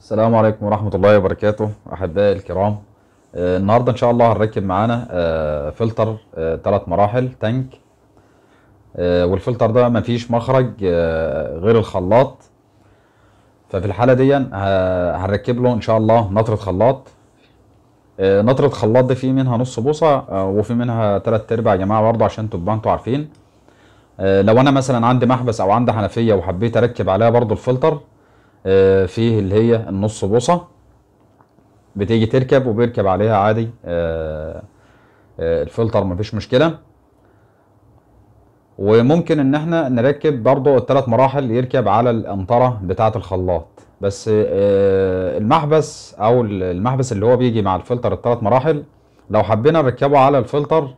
السلام عليكم ورحمة الله وبركاته أحبائي الكرام آه، النهاردة إن شاء الله هنركب معانا آه، فلتر ثلاث آه، تلات مراحل تانك والفلتر ده مفيش مخرج غير الخلاط ففي الحالة دي هنركب له إن شاء الله نطرة خلاط نطرة خلاط دي في منها نص بوصة وفي منها تلات أرباع يا جماعة برضه عشان تبقى أنتوا عارفين لو أنا مثلا عندي محبس أو عندي حنفية وحبيت أركب عليها برضه الفلتر آه، فيه اللي هي النص بوصه بتيجي تركب وبيركب عليها عادي آه، آه، الفلتر مفيش مشكله وممكن ان احنا نركب برضو الثلاث مراحل يركب على الامطره بتاعه الخلاط بس المحبس او المحبس اللي هو بيجي مع الفلتر الثلاث مراحل لو حبينا نركبه على الفلتر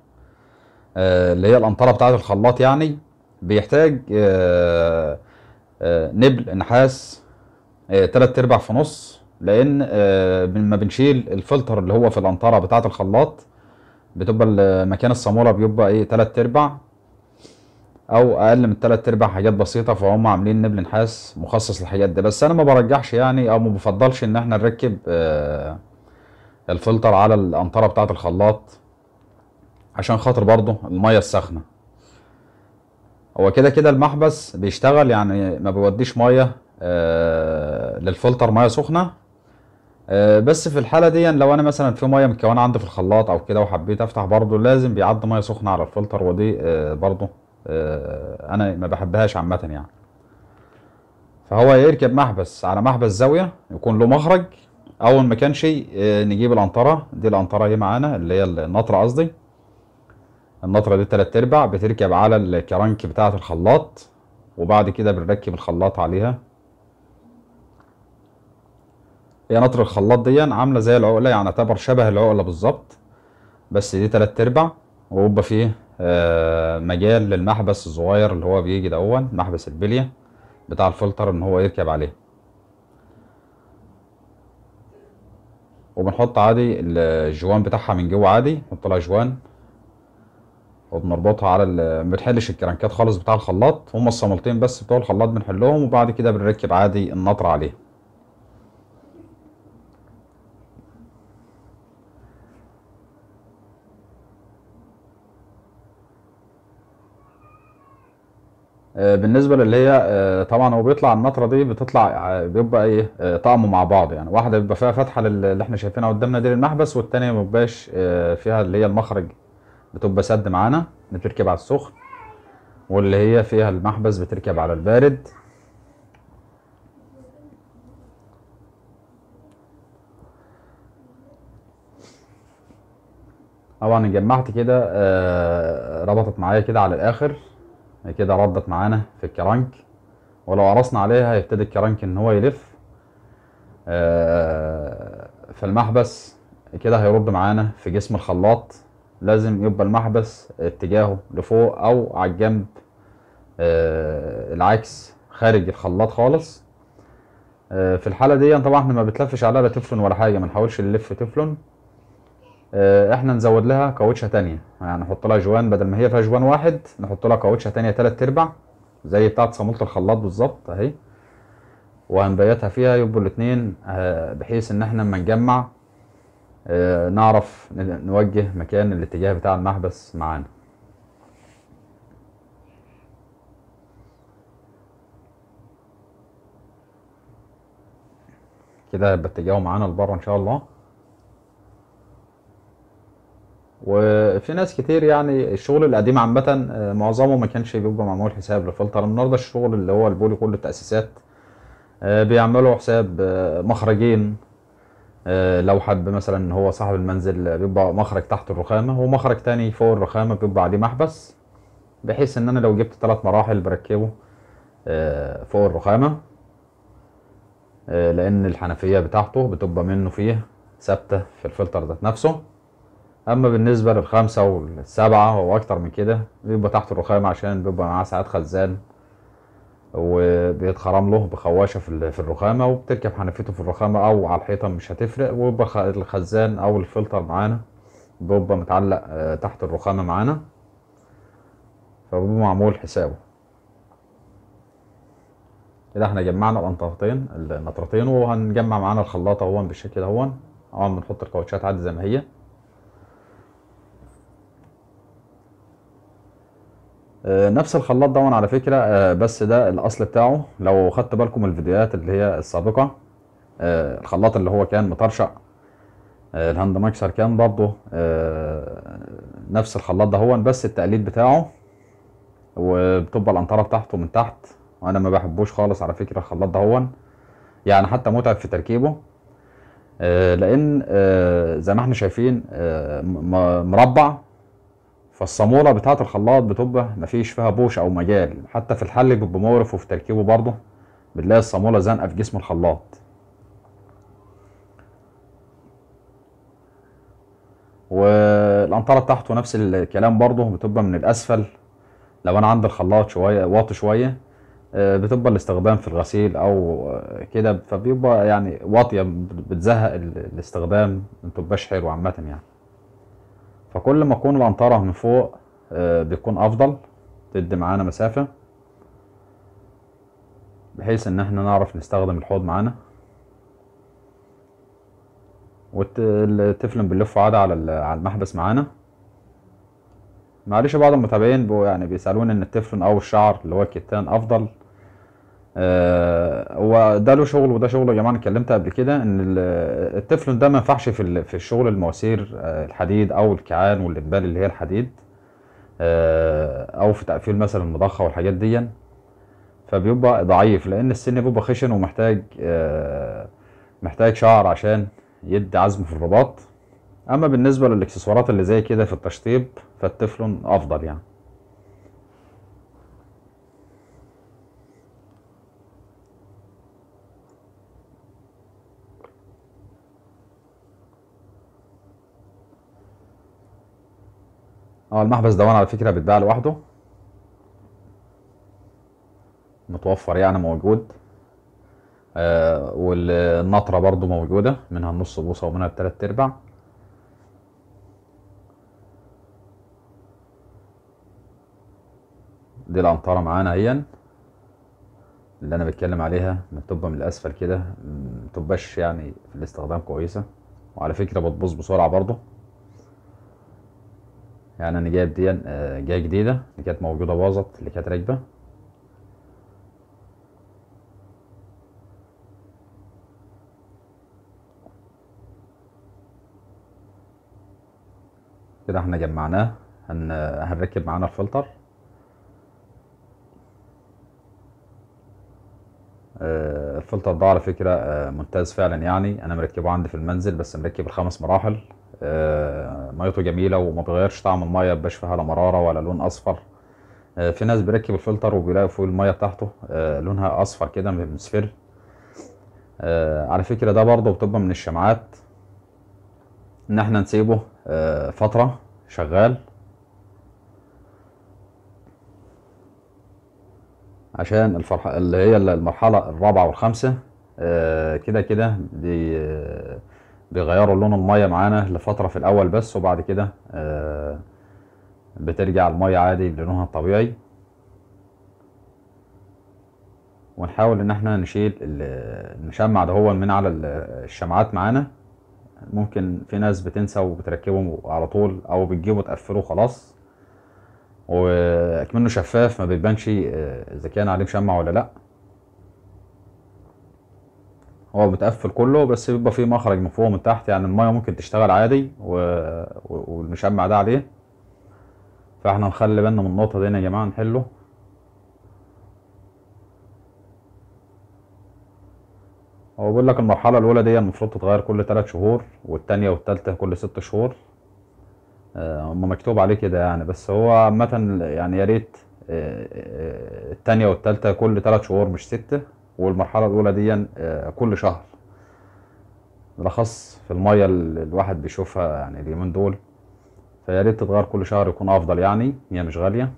اللي هي الامطره بتاعه الخلاط يعني بيحتاج نبل نحاس آه، تلات ارباع في نص لان آه، ما بنشيل الفلتر اللي هو في القنطره بتاعه الخلاط بتبقى مكان الصاموله بيبقى ايه تلات ارباع او اقل من تلات ارباع حاجات بسيطه فهم عاملين نبل نحاس مخصص للحاجات دي بس انا ما برجحش يعني او ما بفضلش ان احنا نركب آه، الفلتر على القنطره بتاعه الخلاط عشان خاطر برضه الميه السخنه هو كده كده المحبس بيشتغل يعني ما بيوديش ميه آه، للفلتر ميه سخنه آه، بس في الحاله دي يعني لو انا مثلا في ميه مكونه عندي في الخلاط او كده وحبيت افتح برضو لازم بيعدي ميه سخنه على الفلتر ودي آه، برضو انا ما بحبهاش عامه يعني فهو يركب محبس على محبس زاويه يكون له مخرج اول ما كانش نجيب القنطره دي القنطره ايه معانا اللي هي النطره قصدي النطره دي تلات ارباع بتركب على الكرنك بتاعه الخلاط وبعد كده بنركب الخلاط عليها هي نطر الخلاط دي عامله زي العقله يعني تعتبر شبه العقله بالظبط بس دي تلات ارباع ويبقى فيه آه مجال للمحبس الصغير اللي هو بيجي دون محبس البليه بتاع الفلتر ان هو يركب عليه وبنحط عادي الجوان بتاعها من جوه عادي بنطلع جوان وبنربطها على ال... ما بنحلش الكرنكات خالص بتاع الخلاط هما الصاملتين بس بتوع الخلاط بنحلهم وبعد كده بنركب عادي النطر عليه آه، بالنسبه للي هي آه، طبعا هو بيطلع النطره دي بتطلع آه، بيبقى ايه طعمه مع بعض يعني واحده بيبقى فيها فتحه اللي احنا شايفينها قدامنا دي للمحبس والثانيه ما بيبقاش فيها اللي هي المخرج بتبقى سد معانا بتركب على السخن واللي هي فيها المحبس بتركب على البارد طبعا جمعت كده ربطت معايا كده على الاخر كده ردت معانا في الكرنك ولو عرصنا عليها هيبتدي الكرنك ان هو يلف آه، في المحبس كده هيرد معانا في جسم الخلاط لازم يبقى المحبس اتجاهه لفوق او على الجنب آه، العكس خارج الخلاط خالص آه، في الحاله دي طبعا احنا ما بتلفش عليها لا تفلون ولا حاجه ما نحاولش نلف تفلون آه، احنا نزود لها كاوتشه تانية يعني نحط لها جوان بدل ما هي فيها جوان واحد نحط لها كاوتشه تانية تلات ارباع زي بتاعه صاموله الخلاط بالظبط اهي وهنبيتها فيها يبقوا الاتنين آه، بحيث ان احنا لما نجمع آه، نعرف نوجه مكان الاتجاه بتاع المحبس معانا كده اتجاهه معانا لبره ان شاء الله وفي ناس كتير يعني الشغل القديم عامة آه، معظمه ما كانش بيبقى معمول حساب لفلتر النهارده الشغل اللي هو البولي كل التأسيسات آه، بيعملوا حساب آه، مخرجين لو حب مثلا هو صاحب المنزل بيبقى مخرج تحت الرخامة ومخرج تاني فوق الرخامة بيبقى عليه محبس بحيث ان انا لو جبت ثلاث مراحل بركبه فوق الرخامة لان الحنفية بتاعته بتبقى منه فيه ثابتة في الفلتر ذات نفسه اما بالنسبه للخمسه والسبعه واكتر من كده بيبقى تحت الرخام عشان بيبقى معاه ساعات خزان وبيتخرم له بخواشه في في الرخامه وبتركب حنفيته في الرخامه او على الحيطه مش هتفرق ويبقى الخزان او الفلتر معانا بيبقى متعلق آه، تحت الرخامه معانا فبيبقى معمول حسابه كده احنا جمعنا الانطرتين النطرتين وهنجمع معانا الخلاطه اهون بالشكل اهون اهون بنحط الكاوتشات عادي زي ما هي آه، نفس الخلاط دون على فكرة آه، بس ده الاصل بتاعه لو خدت بالكم الفيديوهات اللي هي السابقة آه، الخلاط اللي هو كان مطرشق الهاند ماكسر كان برضه نفس الخلاط ده هو بس التقليد بتاعه وبتبقى الانطره بتاعته من تحت وانا ما بحبوش خالص على فكره الخلاط ده هو يعني حتى متعب في تركيبه لان زي ما احنا شايفين مربع فالصاموله بتاعه الخلاط بتبقى مفيش فيها بوش او مجال حتى في الحل بيبقى وفي تركيبه برضه بنلاقي الصاموله زنقه في جسم الخلاط والانطره بتاعته نفس الكلام برضه بتبقى من الاسفل لو انا عندي الخلاط شويه واطي شويه آه، بتبقى الاستخدام في الغسيل او آه، كده فبيبقى يعني واطيه بتزهق الاستخدام ما بتبقاش حلوه عامه يعني فكل ما تكون الأنطرة من فوق آه، بتكون أفضل تدي معانا مسافة بحيث إن احنا نعرف نستخدم الحوض معانا والتفلم بنلف عادة على المحبس معانا معلش بعض المتابعين يعني بيسألوني إن التفلن أو الشعر اللي هو الكتان أفضل هو آه، ده له شغل وده شغل يا جماعه انا اتكلمت قبل كده ان التفلون ده ما ينفعش في في الشغل المواسير آه، الحديد او الكعان والابال اللي هي الحديد آه، او في تقفيل مثلا المضخه والحاجات دي فبيبقى ضعيف لان السن بيبقى خشن ومحتاج محتاج شعر عشان يدي عزم في الرباط اما بالنسبه للاكسسوارات اللي زي كده في التشطيب فالتفلون افضل يعني اه المحبس دوان على فكره بيتباع لوحده متوفر يعني موجود آه والنطرة برضو موجودة منها النص بوصة ومنها التلات ارباع دي الأنطرة معانا اهي اللي انا بتكلم عليها بتبقى من الاسفل كده متبقاش يعني في الاستخدام كويسة وعلى فكرة بتبوظ بسرعة برضو يعني انا جايب دي آه، جايه جديده اللي كانت موجوده باظت اللي كانت راكبه كده احنا جمعناه هن... هنركب معانا الفلتر آه، الفلتر ده على فكره آه، ممتاز فعلا يعني انا مركبه عندي في المنزل بس مركب الخمس مراحل آه، ميته جميله وما بيغيرش طعم الميه مبقاش فيها لا مراره ولا لون اصفر آه، في ناس بيركب الفلتر وبيلاقي فوق الميه بتاعته آه، لونها اصفر كده مصفر على فكره ده برضه بتبقى من الشمعات ان احنا نسيبه فتره شغال عشان الفرحه اللي هي المرحله الرابعه والخامسه كده كده بيغيروا لون الميه معانا لفتره في الاول بس وبعد كده آه، بترجع الميه عادي للونها الطبيعي ونحاول ان احنا نشيل نشمع ده هو من على الشمعات معانا ممكن في ناس بتنسى وبتركبه على طول او بتجيبه تقفله خلاص واكمنه شفاف ما بيبانش آه، اذا كان عليه مشمع ولا لا هو متقفل كله بس بيبقى فيه مخرج من فوق ومن تحت يعني المايه ممكن تشتغل عادي و... و... والمشمع ده عليه فاحنا نخلي بالنا من النقطه دي يا جماعه نحله هو بيقول لك المرحله الاولى دي المفروض تتغير كل تلات شهور والتانية والتالتة كل ست شهور آه، هم مكتوب عليه كده يعني بس هو عامه يعني يا ريت آه، آه، التانية والتالتة كل تلات شهور مش ستة والمرحله الاولى دي آه، كل شهر بالاخص في الميه اللي الواحد بيشوفها يعني اليومين دول فيا ريت تتغير كل شهر يكون افضل يعني هي مش غاليه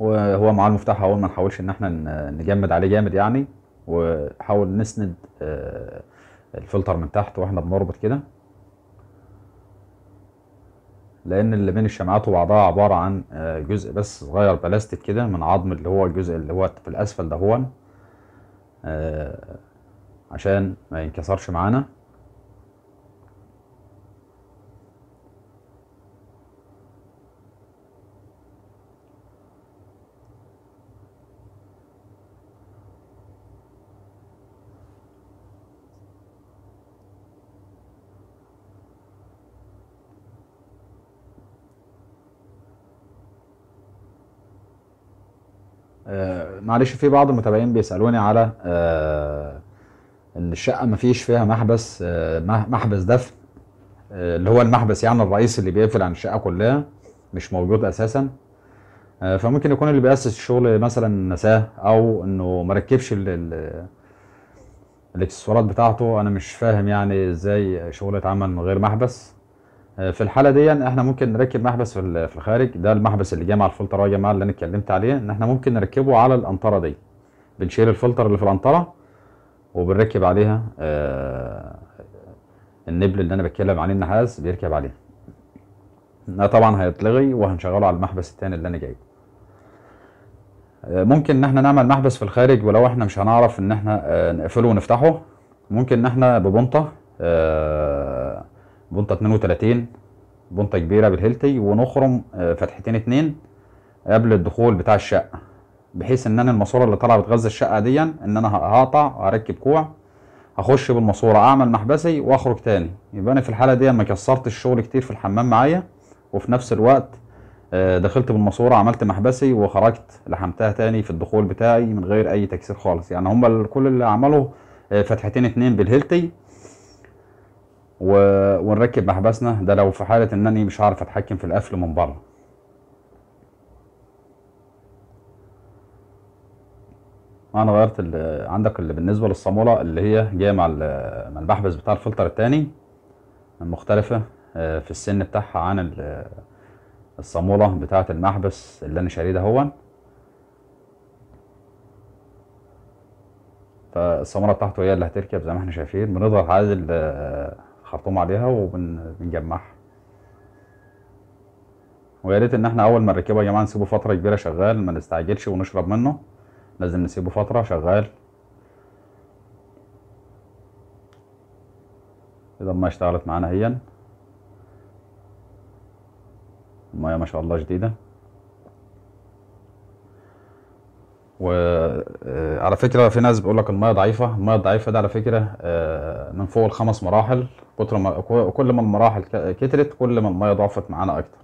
وهو معاه المفتاح اول ما نحاولش ان احنا نجمد عليه جامد يعني ونحاول نسند آه، الفلتر من تحت واحنا بنربط كده لان اللي بين الشمعات وبعضها عباره عن آه، جزء بس صغير بلاستيك كده من عظم اللي هو الجزء اللي هو في الاسفل ده هو آه، عشان ما ينكسرش معانا آه، معلش في بعض المتابعين بيسالوني على آه، ان الشقه ما فيش فيها محبس آه، محبس دفن اللي هو المحبس يعني الرئيسي اللي بيقفل عن الشقه كلها مش موجود اساسا فممكن يكون اللي بيأسس الشغل مثلا نساه او انه ما ركبش الاكسسوارات بتاعته انا مش فاهم يعني ازاي شغل اتعمل من غير محبس آه، في الحاله دي يعني احنا ممكن نركب محبس في الخارج ده المحبس اللي جاي مع الفلتر يا جماعه اللي انا اتكلمت عليه ان احنا ممكن نركبه على القنطره دي بنشيل الفلتر اللي في القنطره وبنركب عليها آه، النبل اللي انا بتكلم عليه النحاس بيركب عليه ده طبعا هيتلغي وهنشغله على المحبس التاني اللي انا جايبه آه، ممكن ان احنا نعمل محبس في الخارج ولو احنا مش هنعرف ان احنا نقفله ونفتحه ممكن ان احنا ببنطه بنطة 32 بنطة كبيرة بالهيلتي ونخرم آه، فتحتين اتنين قبل الدخول بتاع الشقة بحيث ان انا الماسورة اللي طالعة بتغذي الشقة دي ان انا هقطع هركب كوع هخش بالماسورة اعمل محبسي واخرج تاني يبقى انا في الحالة دي ما كسرتش الشغل كتير في الحمام معايا وفي نفس الوقت آه، دخلت بالماسوره عملت محبسي وخرجت لحمتها تاني في الدخول بتاعي من غير اي تكسير خالص يعني هم كل اللي عمله آه، فتحتين اتنين بالهيلتي و... ونركب محبسنا ده لو في حاله انني مش هعرف اتحكم في القفل من بره انا غيرت اللي عندك اللي بالنسبه للصاموله اللي هي جايه مع مع المحبس بتاع الفلتر التاني المختلفه آه، في السن بتاعها عن الصاموله بتاعه المحبس اللي انا شاريه ده هو فالصاموله بتاعته هي اللي هتركب زي ما احنا شايفين بنضغط عدد الخرطوم عليها وبنجمعها ويا ريت ان احنا اول ما نركبه يا جماعه نسيبه فتره كبيره شغال ما نستعجلش ونشرب منه لازم نسيبه فتره شغال اذا ما اشتغلت معانا هي المايه ما شاء الله جديده وعلى آه، فكره في ناس بيقول لك المايه ضعيفه المايه الضعيفه ده على فكره آه، من فوق الخمس مراحل كتر ما كل ما المراحل كترت كل ما الميه ضعفت معانا اكتر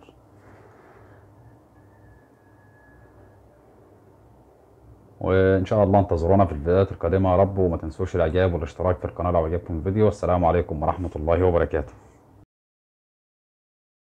وان شاء الله انتظرونا في الفيديوهات القادمه يا رب وما تنسوش الاعجاب والاشتراك في القناه لو عجبكم الفيديو والسلام عليكم ورحمه الله وبركاته